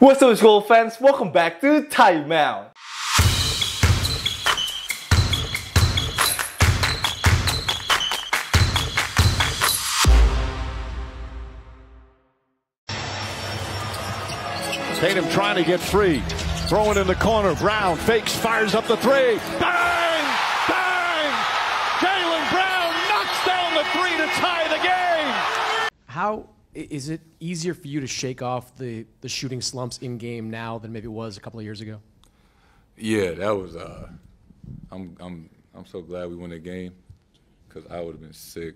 What's up school fans, welcome back to Time Out. Tatum trying to get free, throwing in the corner, Brown fakes, fires up the three, bang, bang, Jalen Brown knocks down the three to tie the game. How is it easier for you to shake off the, the shooting slumps in game now than maybe it was a couple of years ago? Yeah, that was. Uh, I'm I'm I'm so glad we won the game because I would have been sick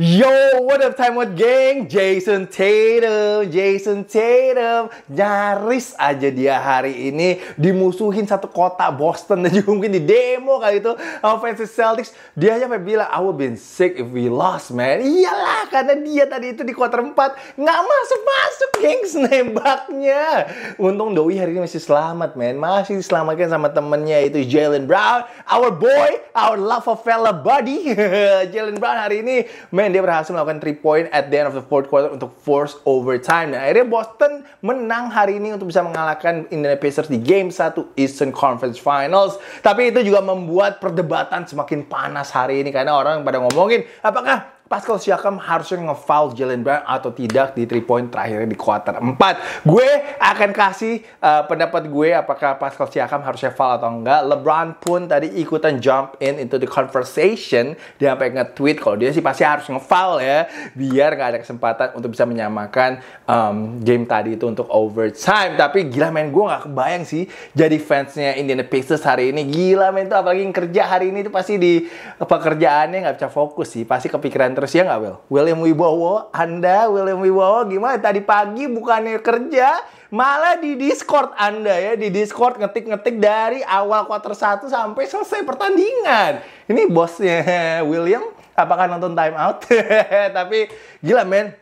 Yo, what up time out geng? Jason Tatum, Jason Tatum Nyaris aja dia hari ini dimusuhin satu kota Boston Dan juga mungkin di demo kali itu sama fans Celtics Dia aja bilang, I would be sick if we lost man Iyalah, karena dia tadi itu di kuarter 4 Nggak masuk-masuk gengs nembaknya Untung Doi hari ini masih selamat man Masih diselamatkan sama temennya itu Jalen Brown Our boy, our love of fella buddy Jalen Brown hari ini man dia berhasil melakukan 3 point at the end of the fourth quarter untuk force overtime. dan akhirnya Boston menang hari ini untuk bisa mengalahkan Indiana Pacers di game 1 Eastern Conference Finals. Tapi itu juga membuat perdebatan semakin panas hari ini karena orang pada ngomongin apakah Pascal Siakam harusnya nge-foul Jalen Brown atau tidak di 3 point terakhirnya di quarter 4. Gue akan kasih uh, pendapat gue apakah Pascal Siakam harusnya foul atau enggak. LeBron pun tadi ikutan jump in into the conversation. Dia sampai nge-tweet kalau dia sih pasti harus nge-foul ya. Biar nggak ada kesempatan untuk bisa menyamakan um, game tadi itu untuk overtime. Tapi gila main gue nggak kebayang sih jadi fansnya Indiana Pacers hari ini. Gila main tuh apalagi yang kerja hari ini tuh pasti di pekerjaannya nggak bisa fokus sih. Pasti kepikiran dan terus ya nggak Will? William Wibowo, Anda William Wibowo gimana? Tadi pagi bukannya kerja, malah di Discord Anda ya, di Discord ngetik-ngetik dari awal quarter 1 sampai selesai pertandingan. Ini bosnya William, apakah nonton time out? Tapi gila men,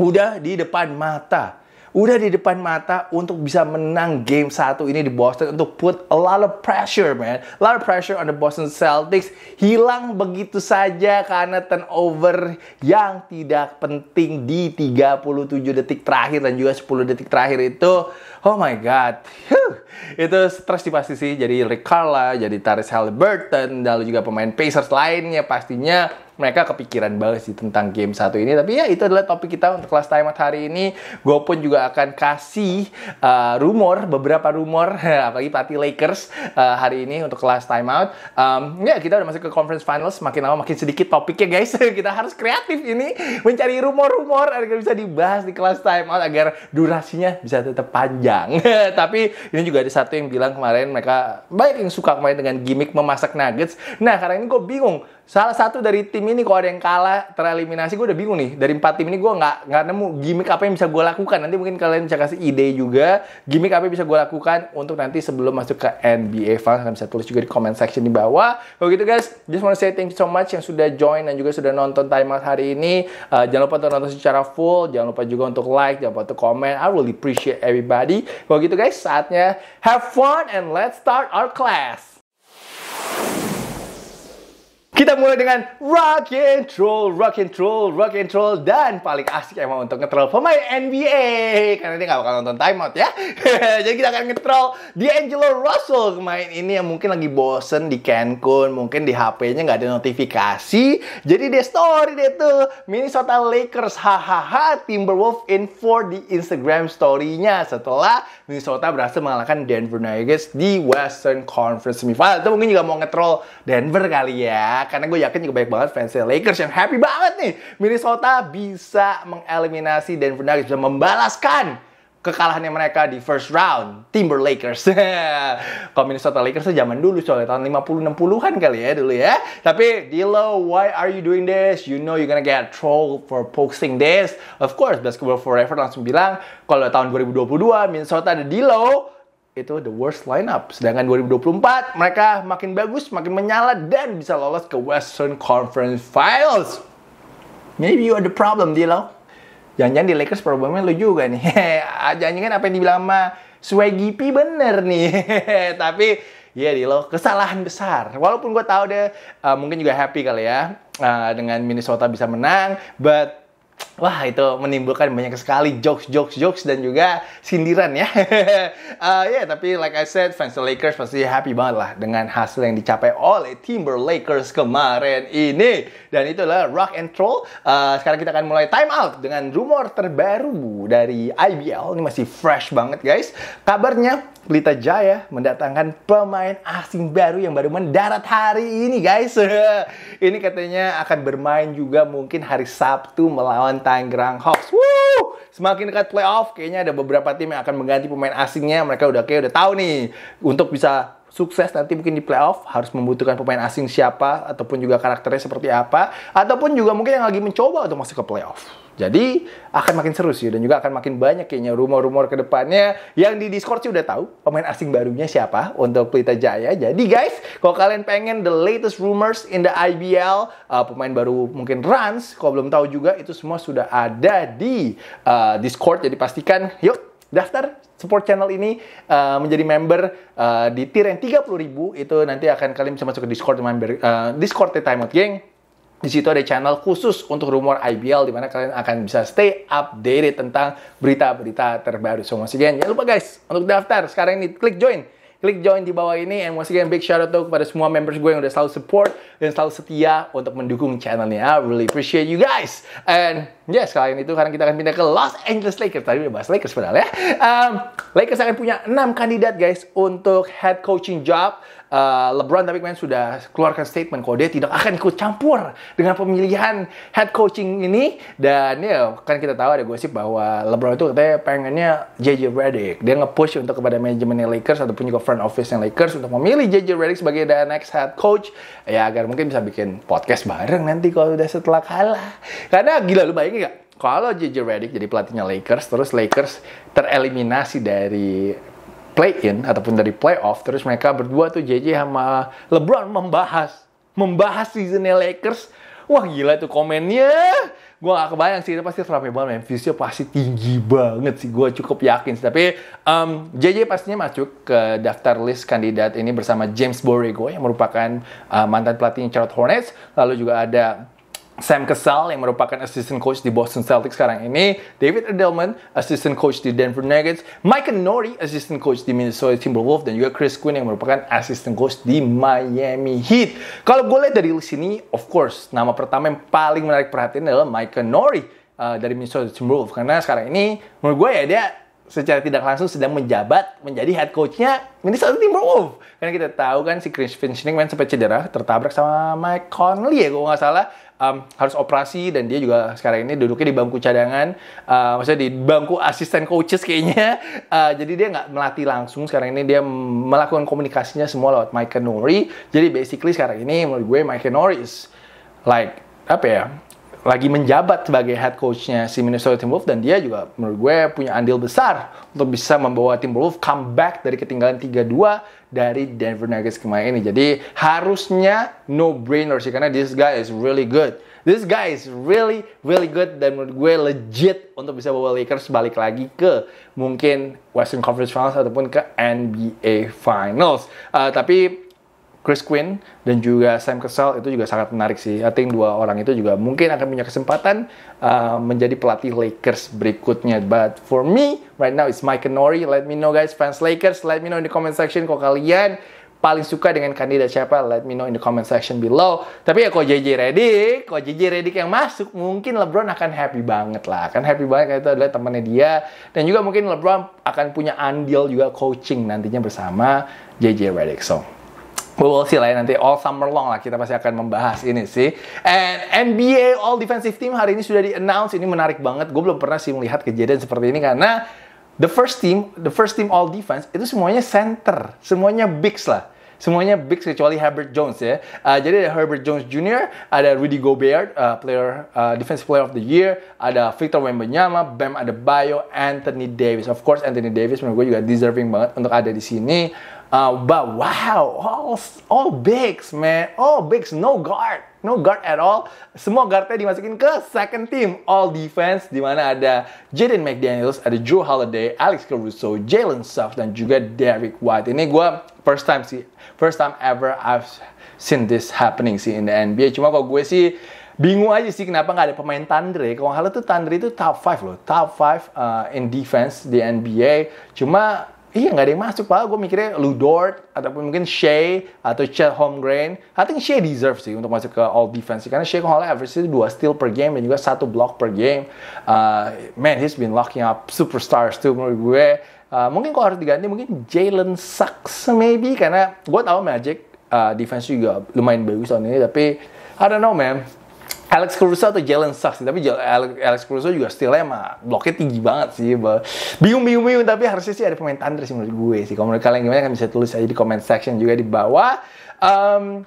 udah di depan mata udah di depan mata untuk bisa menang game satu ini di Boston untuk put a lot of pressure man a lot of pressure on the Boston Celtics hilang begitu saja karena turnover yang tidak penting di 37 detik terakhir dan juga 10 detik terakhir itu oh my god huh, itu di pasti sih jadi Rick Carla jadi Taris Halliburton lalu juga pemain Pacers lainnya pastinya mereka kepikiran banget sih tentang game satu ini. Tapi ya itu adalah topik kita untuk kelas time hari ini. Gue pun juga akan kasih uh, rumor, beberapa rumor, apalagi pati Lakers uh, hari ini untuk kelas timeout. Um, ya kita udah masuk ke conference finals, makin lama makin sedikit topiknya guys. kita harus kreatif ini mencari rumor-rumor agar bisa dibahas di kelas timeout agar durasinya bisa tetap panjang. Tapi ini juga ada satu yang bilang kemarin mereka banyak yang suka main dengan gimmick memasak nuggets. Nah karena ini gue bingung salah satu dari tim ini kalau ada yang kalah tereliminasi gue udah bingung nih dari empat tim ini gue nggak nggak nemu gimmick apa yang bisa gue lakukan nanti mungkin kalian bisa kasih ide juga gimmick apa yang bisa gue lakukan untuk nanti sebelum masuk ke NBA Finals kalian bisa tulis juga di comment section di bawah kalau gitu guys just wanna say thank you so much yang sudah join dan juga sudah nonton time out hari ini uh, jangan lupa untuk nonton secara full jangan lupa juga untuk like jangan lupa untuk comment I really appreciate everybody kalau gitu guys saatnya have fun and let's start our class kita mulai dengan rock and roll, rock and roll, rock and roll dan paling asik emang untuk ngetrol pemain NBA karena dia nggak bakal nonton timeout ya. Jadi kita akan ngetrol Angelo Russell pemain ini yang mungkin lagi bosen di Cancun, mungkin di HP-nya nggak ada notifikasi. Jadi dia story dia tuh Minnesota Lakers hahaha Timberwolves info di Instagram story-nya setelah Minnesota berhasil mengalahkan Denver Nuggets di Western Conference semifinal. Itu mungkin juga mau ngetrol Denver kali ya karena gue yakin juga banyak banget fans Lakers yang happy banget nih Minnesota bisa mengeliminasi dan Nuggets dan membalaskan kekalahannya mereka di first round Timber Lakers. Kalau Minnesota Lakers zaman dulu soalnya tahun 50 60-an kali ya dulu ya. Tapi Dilo, why are you doing this? You know you're gonna get troll for posting this. Of course, Basketball Forever langsung bilang kalau tahun 2022 Minnesota ada Dilo, itu the worst lineup. Sedangkan 2024 mereka makin bagus, makin menyala dan bisa lolos ke Western Conference Finals. Maybe you are the problem, Dilo. Jangan-jangan di Lakers problemnya lu juga nih. Ah, jangan-jangan apa yang dibilang sama Swaggy P bener nih. Tapi ya yeah, Dilo, kesalahan besar. Walaupun gue tahu deh, ah, uh, mungkin juga happy kali ya uh, dengan Minnesota bisa menang, but Wah, itu menimbulkan banyak sekali jokes, jokes, jokes dan juga sindiran ya. uh, ya, yeah, tapi like I said, fans the Lakers pasti happy banget lah dengan hasil yang dicapai oleh Timber Lakers kemarin ini. Dan itulah Rock and roll. Uh, sekarang kita akan mulai time out dengan rumor terbaru dari IBL. Ini masih fresh banget guys. Kabarnya Lita Jaya mendatangkan pemain asing baru yang baru mendarat hari ini guys. ini katanya akan bermain juga mungkin hari Sabtu melawan Tangerang Hawks. Woo! Semakin dekat playoff, kayaknya ada beberapa tim yang akan mengganti pemain asingnya. Mereka udah kayak udah tahu nih untuk bisa sukses nanti mungkin di playoff harus membutuhkan pemain asing siapa ataupun juga karakternya seperti apa ataupun juga mungkin yang lagi mencoba untuk masuk ke playoff. Jadi akan makin seru sih dan juga akan makin banyak kayaknya rumor-rumor ke depannya yang di Discord sih udah tahu pemain asing barunya siapa untuk Pelita Jaya. Jadi guys, kalau kalian pengen the latest rumors in the IBL, uh, pemain baru mungkin runs kalau belum tahu juga itu semua sudah ada di uh, Discord jadi pastikan yuk daftar support channel ini uh, menjadi member uh, di tier yang ribu itu nanti akan kalian bisa masuk ke Discord member uh, eh, Discord The Timeout Gang di situ ada channel khusus untuk rumor IBL di mana kalian akan bisa stay updated tentang berita-berita terbaru. So, once again, jangan lupa guys untuk daftar sekarang ini klik join Klik join di bawah ini and once again big shout out to kepada semua members gue yang udah selalu support dan selalu setia untuk mendukung channelnya. I really appreciate you guys. And yes, kali ini tuh karena kita akan pindah ke Los Angeles Lakers. Tadi udah bahas Lakers padahal ya. Um, Lakers akan punya 6 kandidat guys untuk head coaching job uh, LeBron tapi kemarin sudah keluarkan statement kalau dia tidak akan ikut campur dengan pemilihan head coaching ini dan ya kan kita tahu ada gosip bahwa LeBron itu katanya pengennya JJ Redick dia nge-push untuk kepada manajemen Lakers ataupun juga front office yang Lakers untuk memilih JJ Redick sebagai the next head coach ya agar mungkin bisa bikin podcast bareng nanti kalau udah setelah kalah karena gila lu bayangin gak kalau JJ Redick jadi pelatihnya Lakers terus Lakers tereliminasi dari play-in ataupun dari playoff terus mereka berdua tuh JJ sama LeBron membahas membahas seasonnya Lakers wah gila tuh komennya gue gak kebayang sih itu pasti rame banget Memphisnya pasti tinggi banget sih gue cukup yakin sih. tapi um, JJ pastinya masuk ke daftar list kandidat ini bersama James Borrego yang merupakan uh, mantan pelatih Charlotte Hornets lalu juga ada Sam Kesal yang merupakan assistant coach di Boston Celtics sekarang ini, David Edelman, assistant coach di Denver Nuggets, Mike Nori, assistant coach di Minnesota Timberwolves, dan juga Chris Quinn yang merupakan assistant coach di Miami Heat. Kalau gue lihat dari sini, of course, nama pertama yang paling menarik perhatian adalah Mike Nori uh, dari Minnesota Timberwolves karena sekarang ini menurut gue ya dia secara tidak langsung sedang menjabat menjadi head coachnya Minnesota Timberwolves. Karena kita tahu kan si Chris Finch main sampai cedera, tertabrak sama Mike Conley ya gue nggak salah um, harus operasi dan dia juga sekarang ini duduknya di bangku cadangan, uh, maksudnya di bangku asisten coaches kayaknya. Uh, jadi dia nggak melatih langsung sekarang ini dia melakukan komunikasinya semua lewat Mike Nori. Jadi basically sekarang ini menurut gue Mike Nori is like apa ya? lagi menjabat sebagai head coachnya si Minnesota Timberwolves dan dia juga menurut gue punya andil besar untuk bisa membawa Timberwolves comeback dari ketinggalan 3-2 dari Denver Nuggets kemarin ini. Jadi harusnya no brainer sih karena this guy is really good. This guy is really really good dan menurut gue legit untuk bisa bawa Lakers balik lagi ke mungkin Western Conference Finals ataupun ke NBA Finals. Uh, tapi Chris Quinn dan juga Sam Cassell itu juga sangat menarik sih. I think dua orang itu juga mungkin akan punya kesempatan uh, menjadi pelatih Lakers berikutnya. But for me, right now it's Mike Nori. Let me know guys, fans Lakers. Let me know in the comment section kalau kalian paling suka dengan kandidat siapa. Let me know in the comment section below. Tapi ya kalau JJ Redick, kalau JJ Redick yang masuk, mungkin LeBron akan happy banget lah. Akan happy banget karena itu adalah temannya dia. Dan juga mungkin LeBron akan punya andil juga coaching nantinya bersama JJ Redick. So, We will see lah ya nanti all summer long lah kita pasti akan membahas ini sih. And NBA All Defensive Team hari ini sudah di announce ini menarik banget. Gue belum pernah sih melihat kejadian seperti ini karena the first team, the first team All Defense itu semuanya center, semuanya bigs lah semuanya big kecuali Herbert Jones ya. Uh, jadi ada Herbert Jones Jr., ada Rudy Gobert, uh, player uh, defensive player of the year, ada Victor Wembanyama, Bam Adebayo, Anthony Davis. Of course Anthony Davis menurut gue juga deserving banget untuk ada di sini. Uh, but wow, all all bigs man, all bigs no guard no guard at all. Semua guard guardnya dimasukin ke second team all defense di mana ada Jaden McDaniels, ada Drew Holiday, Alex Caruso, Jalen Suggs dan juga Derek White. Ini gue first time sih, first time ever I've seen this happening sih in the NBA. Cuma kok gue sih bingung aja sih kenapa nggak ada pemain Tandre. Kalau hal itu Tandre itu top 5 loh, top 5 uh, in defense di NBA. Cuma Iya nggak ada yang masuk pak, gue mikirnya Dort ataupun mungkin Shea atau Chet Holmgren. I think Shea deserve sih untuk masuk ke All Defense karena Shea kalau average itu dua steal per game dan juga satu block per game. Uh, man, he's been locking up superstars tuh menurut gue. Uh, mungkin kalau harus diganti mungkin Jalen Sucks maybe karena gue tahu Magic uh, defense juga lumayan bagus tahun ini tapi I don't know man Alex Caruso atau Jalen Sucks, sih, tapi Alex Caruso juga still lemah, bloknya tinggi banget sih. Bingung, bingung, bingung, tapi harusnya sih ada pemain Thunder sih menurut gue sih. Kalau menurut kalian gimana kan bisa tulis aja di comment section juga di bawah. Um,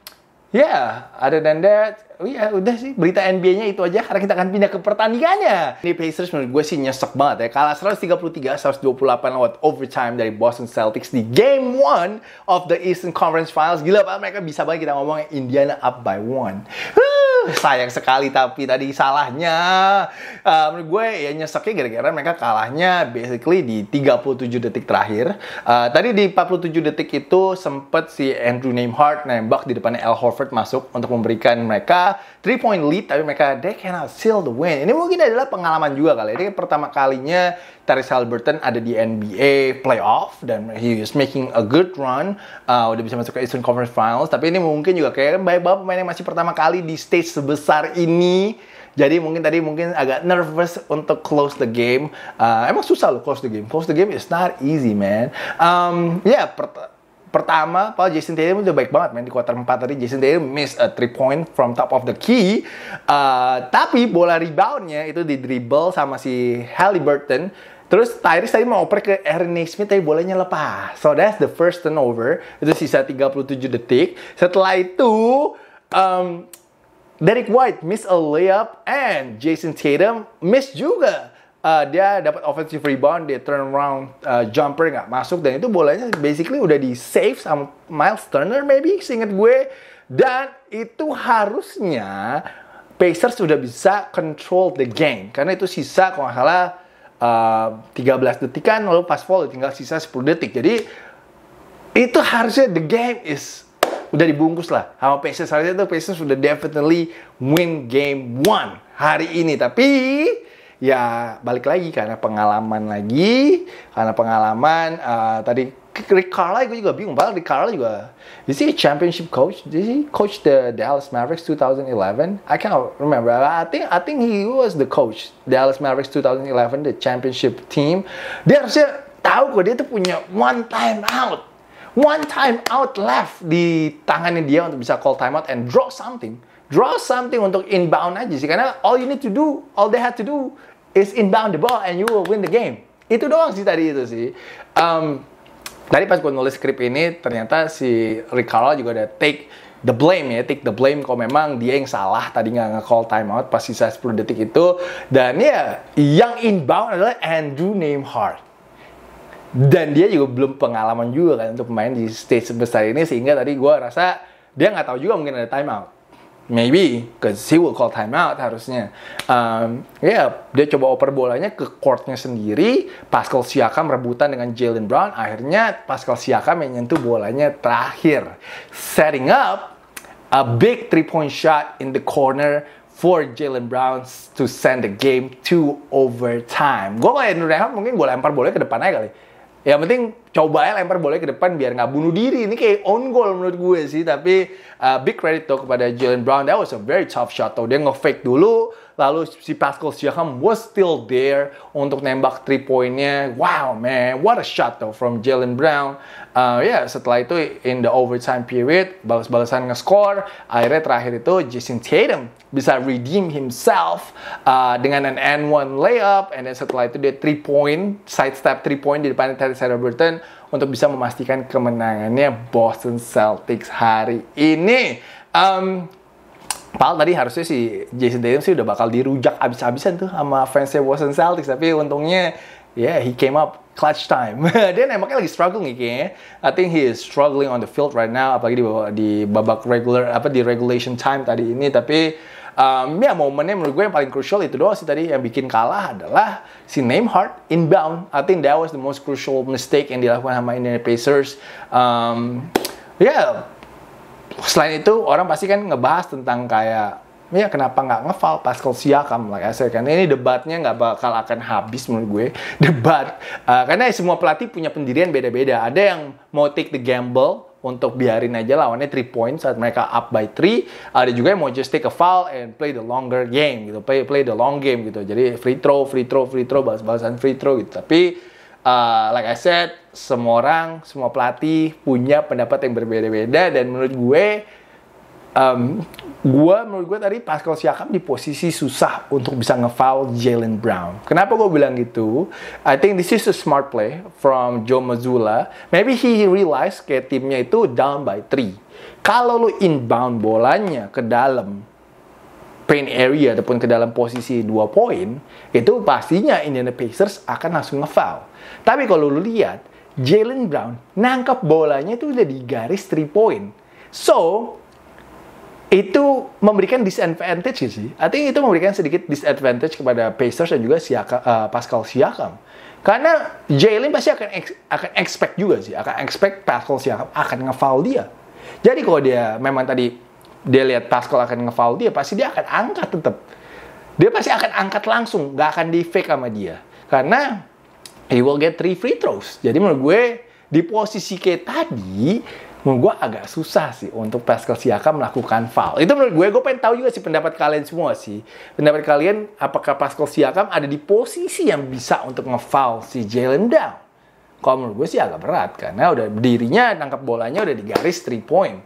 Ya, yeah, other than that, oh ya yeah, udah sih berita NBA-nya itu aja karena kita akan pindah ke pertandingannya. Ini Pacers menurut gue sih nyesek banget ya. Kalah 133 128 lewat overtime dari Boston Celtics di game 1 of the Eastern Conference Finals. Gila banget mereka bisa banget kita ngomong Indiana up by one sayang sekali tapi tadi salahnya. Uh, menurut gue ya nyeseknya gara-gara mereka kalahnya basically di 37 detik terakhir. Uh, tadi di 47 detik itu sempet si Andrew Neymhart nembak di depannya Al Horford masuk untuk memberikan mereka 3 point lead tapi mereka they cannot seal the win. Ini mungkin adalah pengalaman juga kali. Ya. Ini pertama kalinya Tyrese Halliburton ada di NBA playoff dan he is making a good run. Uh, udah bisa masuk ke Eastern Conference Finals. Tapi ini mungkin juga kayak banyak banget pemain yang masih pertama kali di stage sebesar ini. Jadi mungkin tadi mungkin agak nervous untuk close the game. Uh, emang susah loh close the game. Close the game is not easy man. Um, ya yeah, per pertama, Paul Jason Tatum udah baik banget main di kuarter 4 tadi. Jason Tatum miss a three point from top of the key. Uh, tapi bola reboundnya itu di dribble sama si Halliburton Terus Tyrese tadi mau oper ke Ernie Smith tapi bolanya lepas. So that's the first turnover. Itu sisa 37 detik. Setelah itu um, Derek White miss a layup and Jason Tatum miss juga. Uh, dia dapat offensive rebound, dia turn around uh, jumper nggak masuk dan itu bolanya basically udah di save sama Miles Turner maybe seingat gue dan itu harusnya Pacers sudah bisa control the game karena itu sisa kalau nggak salah uh, eh, 13 detikan lalu pas foul tinggal sisa 10 detik. Jadi itu harusnya the game is udah dibungkus lah sama Pacers harusnya tuh Pacers sudah definitely win game one hari ini tapi ya balik lagi karena pengalaman lagi karena pengalaman uh, tadi Rick Carlisle gue juga bingung banget Rick Carlisle juga is he a championship coach did he coach the Dallas Mavericks 2011 I can't remember I think I think he was the coach Dallas Mavericks 2011 the championship team dia harusnya tahu kok dia tuh punya one time out one time out left di tangannya dia untuk bisa call timeout and draw something draw something untuk inbound aja sih karena all you need to do all they had to do is inbound the ball and you will win the game itu doang sih tadi itu sih um, tadi pas gue nulis skrip ini ternyata si Ricardo juga ada take the blame ya, take the blame kalau memang dia yang salah tadi nggak nge-call timeout pas sisa 10 detik itu. Dan ya, yang inbound adalah Andrew Namehart dan dia juga belum pengalaman juga kan untuk main di stage sebesar ini sehingga tadi gue rasa dia nggak tahu juga mungkin ada timeout maybe cause he will call timeout harusnya um, ya yeah, dia coba oper bolanya ke courtnya sendiri Pascal Siakam rebutan dengan Jalen Brown akhirnya Pascal Siakam yang nyentuh bolanya terakhir setting up a big three point shot in the corner for Jalen Brown to send the game to overtime gue kayak Nurehal mungkin gue lempar bolanya ke depan aja kali Ya penting coba ya lempar boleh ke depan biar nggak bunuh diri. Ini kayak on goal menurut gue sih. Tapi uh, big credit tuh kepada Jalen Brown. That was a very tough shot. Tuh. Dia nge-fake dulu, lalu si Pascal Siakam was still there untuk nembak three pointnya. Wow man, what a shot though from Jalen Brown. Uh, ya yeah, setelah itu in the overtime period balas-balasan nge-score. Akhirnya terakhir itu Jason Tatum bisa redeem himself uh, dengan an n1 layup. And then setelah itu dia three point side step three point di depan Terry Burton untuk bisa memastikan kemenangannya Boston Celtics hari ini. Um, Padahal tadi harusnya si Jason Tatum sih udah bakal dirujak abis-abisan tuh sama fansnya Boston Celtics. Tapi untungnya, yeah, he came up clutch time. Dia emangnya lagi struggling nih ya, kayaknya. I think he is struggling on the field right now. Apalagi di, di babak regular, apa di regulation time tadi ini. Tapi um, ya momennya menurut gue yang paling crucial itu doang sih tadi yang bikin kalah adalah si Neymar inbound. I think that was the most crucial mistake yang dilakukan sama Indiana Pacers. Um, yeah, selain itu orang pasti kan ngebahas tentang kayak ya kenapa nggak ngeval Pascal Siakam lah like saya kan ini debatnya nggak bakal akan habis menurut gue debat uh, karena semua pelatih punya pendirian beda-beda ada yang mau take the gamble untuk biarin aja lawannya 3 points saat mereka up by 3 ada juga yang mau just take a foul and play the longer game gitu play play the long game gitu jadi free throw free throw free throw balas-balasan free throw gitu tapi uh, like I said semua orang, semua pelatih punya pendapat yang berbeda-beda dan menurut gue um, gue menurut gue tadi Pascal Siakam di posisi susah untuk bisa ngefoul Jalen Brown. Kenapa gue bilang gitu? I think this is a smart play from Joe Mazzulla. Maybe he realize kayak timnya itu down by three. Kalau lu inbound bolanya ke dalam paint area ataupun ke dalam posisi dua poin, itu pastinya Indiana Pacers akan langsung ngefoul. Tapi kalau lu lihat, Jalen Brown nangkap bolanya itu udah di garis 3 point. So, itu memberikan disadvantage sih. Artinya itu memberikan sedikit disadvantage kepada Pacers dan juga Siaka, uh, eh, Pascal Siakam. Karena Jalen pasti akan ex, akan expect juga sih, akan expect Pascal Siakam akan nge dia. Jadi kalau dia memang tadi dia lihat Pascal akan nge dia, pasti dia akan angkat tetap. Dia pasti akan angkat langsung, nggak akan di fake sama dia. Karena he will get three free throws. Jadi menurut gue di posisi kayak tadi menurut gue agak susah sih untuk Pascal Siakam melakukan foul. Itu menurut gue, gue pengen tahu juga sih pendapat kalian semua sih. Pendapat kalian, apakah Pascal Siakam ada di posisi yang bisa untuk ngefoul si Jalen Down? Kalau menurut gue sih agak berat, karena udah dirinya tangkap bolanya udah di garis 3 point.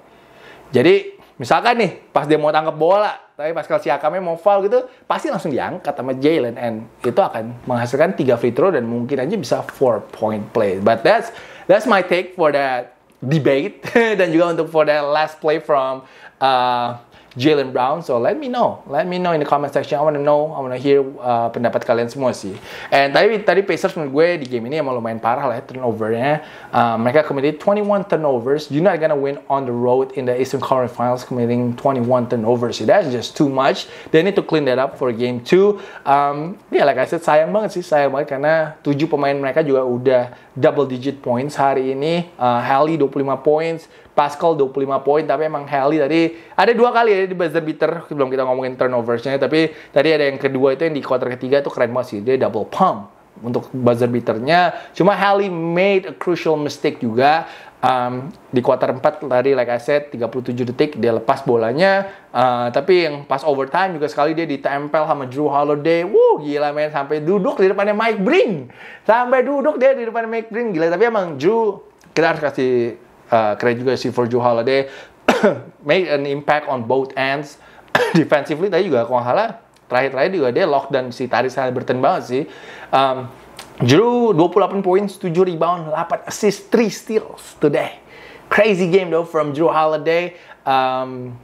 Jadi Misalkan nih, pas dia mau tangkap bola, tapi pas kalau Siakamnya mau foul gitu, pasti langsung diangkat sama Jalen and itu akan menghasilkan tiga free throw dan mungkin aja bisa four point play. But that's that's my take for that debate dan juga untuk for that last play from uh, Jalen Brown. So let me know, let me know in the comment section. I wanna know, I wanna hear uh, pendapat kalian semua sih. And tadi tadi Pacers menurut gue di game ini emang lumayan parah lah ya turnovernya. Uh, mereka committed 21 turnovers. You're not gonna win on the road in the Eastern Conference Finals committing 21 turnovers. that's just too much. They need to clean that up for game two. Um, ya yeah, like I said sayang banget sih, sayang banget karena tujuh pemain mereka juga udah double digit points hari ini. Uh, Halley 25 points, Pascal 25 poin tapi emang Heli tadi ada dua kali ya di buzzer beater belum kita ngomongin turnoversnya tapi tadi ada yang kedua itu yang di quarter ketiga itu keren banget sih dia double pump untuk buzzer beaternya cuma Heli made a crucial mistake juga um, di quarter 4 tadi like I said 37 detik dia lepas bolanya uh, tapi yang pas overtime juga sekali dia ditempel sama Drew Holiday wow gila men sampai duduk di depannya Mike Breen sampai duduk dia di depan Mike Breen gila tapi emang Drew kita harus kasih uh, keren juga si Virgil Holiday made an impact on both ends defensively tadi juga kalau salah terakhir-terakhir juga dia lock dan si Taris Halberton banget sih um, Drew 28 poin 7 rebound 8 assist 3 steals today crazy game though from Drew Holiday um,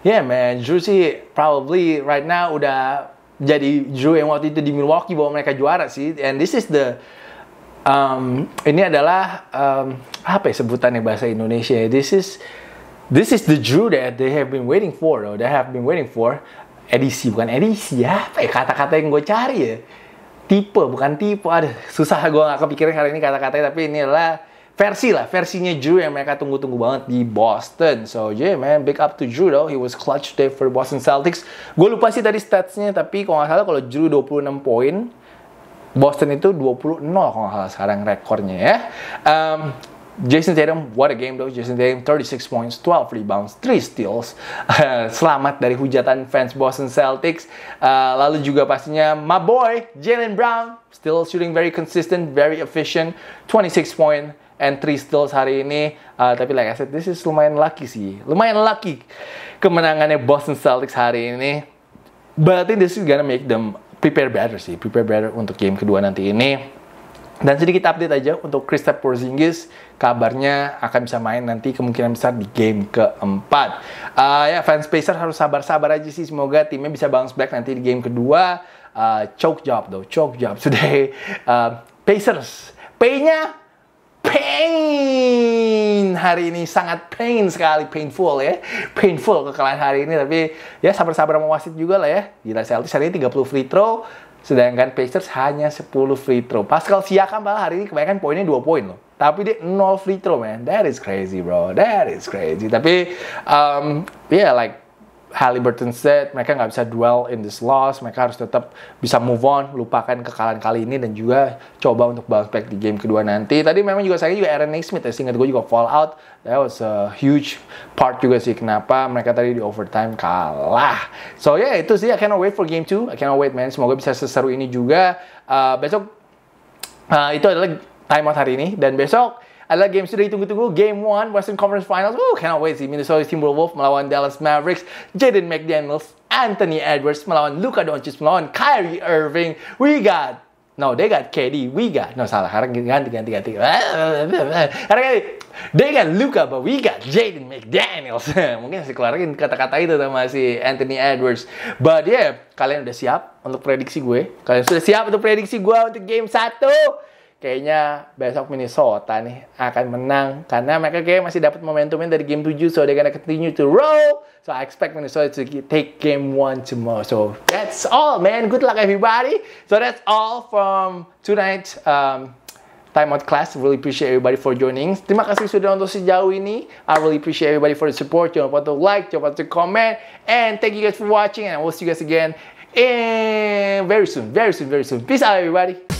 yeah man Drew sih probably right now udah jadi Drew yang waktu itu di Milwaukee bahwa mereka juara sih and this is the um, ini adalah um, apa ya sebutannya bahasa Indonesia? Ya? This is this is the Drew that they have been waiting for, though. They have been waiting for edisi bukan edisi ya apa ya kata-kata yang gue cari ya tipe bukan tipe ada susah gue nggak kepikiran hari ini kata-katanya tapi ini adalah versi lah versinya Drew yang mereka tunggu-tunggu banget di Boston so yeah man big up to Drew though he was clutch day for Boston Celtics gue lupa sih tadi statsnya tapi kalau nggak salah kalau Drew 26 poin Boston itu 20-0 kalau salah sekarang rekornya ya. Um, Jason Tatum, what a game though. Jason Tatum, 36 points, 12 rebounds, 3 steals. selamat dari hujatan fans Boston Celtics. Uh, lalu juga pastinya my boy, Jalen Brown, still shooting very consistent, very efficient. 26 points and 3 steals hari ini. Uh, tapi like I said, this is lumayan lucky sih. Lumayan lucky kemenangannya Boston Celtics hari ini. But I think this is gonna make them prepare better sih, prepare better untuk game kedua nanti ini. Dan sedikit update aja untuk Kristaps Porzingis, kabarnya akan bisa main nanti kemungkinan besar di game keempat. Uh, ya fans Pacers harus sabar-sabar aja sih, semoga timnya bisa bounce back nanti di game kedua. Uh, choke job though, choke job today. Uh, ah, Pacers, pay-nya pain hari ini sangat pain sekali painful ya painful kekalahan hari ini tapi ya sabar-sabar mau wasit juga lah ya gila Celtics hari ini 30 free throw sedangkan Pacers hanya 10 free throw Pascal Siakam malah hari ini kebanyakan poinnya 2 poin loh tapi dia 0 free throw man that is crazy bro that is crazy tapi um, yeah like Halliburton said mereka nggak bisa dwell in this loss, mereka harus tetap bisa move on, lupakan kekalahan kali ini dan juga coba untuk bounce back di game kedua nanti. Tadi memang juga saya juga Aaron Naismith ya, singkat gue juga fallout, that was a huge part juga sih kenapa mereka tadi di overtime kalah. So ya yeah, itu sih, I cannot wait for game 2, I cannot wait man, semoga bisa seseru ini juga. Uh, besok uh, itu adalah timeout hari ini dan besok adalah game sudah ditunggu-tunggu Game 1 Western Conference Finals. Woo, cannot wait sih Minnesota Timberwolves melawan Dallas Mavericks. Jaden McDaniels, Anthony Edwards melawan Luka Doncic melawan Kyrie Irving. We got No, they got KD. We got no salah. Sekarang ganti ganti ganti. Sekarang ganti. They got Luka, but we got Jaden McDaniels. Mungkin masih keluarin kata-kata itu sama si Anthony Edwards. But yeah, kalian udah siap untuk prediksi gue? Kalian sudah siap untuk prediksi gue untuk game 1? kayaknya besok Minnesota nih akan menang karena mereka kayak masih dapat momentumnya dari game 7 so they gonna continue to roll so I expect Minnesota to take game 1 tomorrow so that's all man good luck everybody so that's all from tonight um, time out class. Really appreciate everybody for joining. Terima kasih sudah nonton sejauh ini. I really appreciate everybody for the support. Jangan lupa to like, jangan lupa to comment. And thank you guys for watching. And I will see you guys again in very soon, very soon, very soon. Peace out everybody.